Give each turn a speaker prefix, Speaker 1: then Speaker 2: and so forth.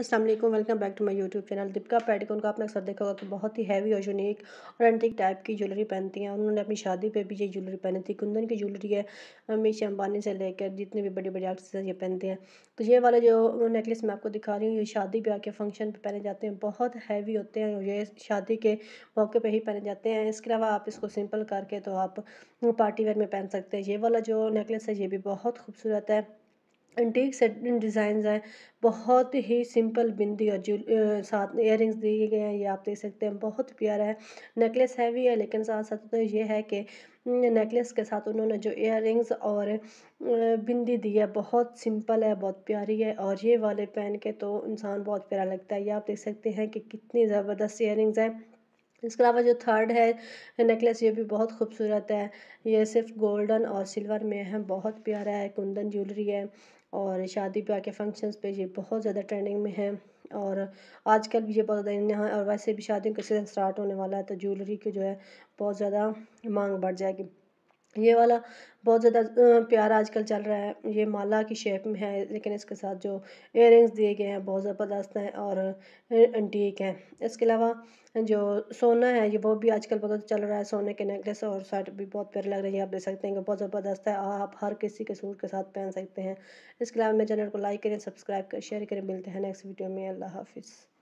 Speaker 1: Aslam welcome back to my YouTube channel Deepika Padukone उनका आपने अक्सर देखा होगा कि बहुत ही हैवी और यूनिक और एंटिक टाइप की ज्वेलरी पहनती हैं उन्होंने अपनी शादी पे भी ये ज्वेलरी पहनी थी कुंदन की ज्वेलरी है अमीश अंबानी से लेकर जितने भी बड़े बड़े आर्टिस्ट ये पहनते हैं तो ये वाला जो नेकलेस मैं आपको दिखा रही हूँ ये शादी ब्याह के फंक्शन पर पहने जाते हैं बहुत हैवी होते हैं ये शादी के मौके पर ही पहने जाते हैं इसके अलावा आप इसको सिंपल करके तो आप पार्टी वेयर में पहन सकते हैं ये वाला जो नेकलेस है ये भी बहुत खूबसूरत है एंटीक सेट डिज़ाइन हैं बहुत ही सिंपल बिंदी और जो साथ में रिंग्स दिए गए हैं ये आप देख सकते हैं बहुत प्यारा है नेकलेस हैवी है लेकिन साथ साथ तो ये है कि नेकलेस के साथ उन्होंने जो इयररिंग्स और बिंदी दी है बहुत सिंपल है बहुत प्यारी है और ये वाले पहन के तो इंसान बहुत प्यारा लगता है ये आप देख सकते हैं कि कितनी ज़बरदस्त रिंग्स हैं इसके अलावा जो थर्ड है नेकलेस ये भी बहुत खूबसूरत है ये सिर्फ गोल्डन और सिल्वर में है बहुत प्यारा है कुंदन ज्वेलरी है और शादी ब्याह के फंक्शंस पे ये बहुत ज़्यादा ट्रेंडिंग में है और आजकल भी ये बहुत ज़्यादा है और वैसे भी शादियों का सीज़न स्टार्ट होने वाला है तो ज्वेलरी की जो है बहुत ज़्यादा मांग बढ़ जाएगी ये वाला बहुत ज़्यादा प्यारा आजकल चल रहा है ये माला की शेप में है लेकिन इसके साथ जो एयरिंग्स दिए गए हैं बहुत ज़बरदस्त हैं और एंटीक हैं इसके अलावा जो सोना है ये वो भी आजकल बहुत चल रहा है सोने के नेकलेस और सेट भी बहुत प्यारे लग रही है आप देख सकते हैं कि बहुत ज़बरदस्त है आप हर किसी के सूट के साथ पहन सकते हैं इसके अलावा मेरे चैनल को लाइक करें सब्सक्राइब करें शेयर करें मिलते हैं नेक्स्ट वीडियो में अल्लाह हाफिज़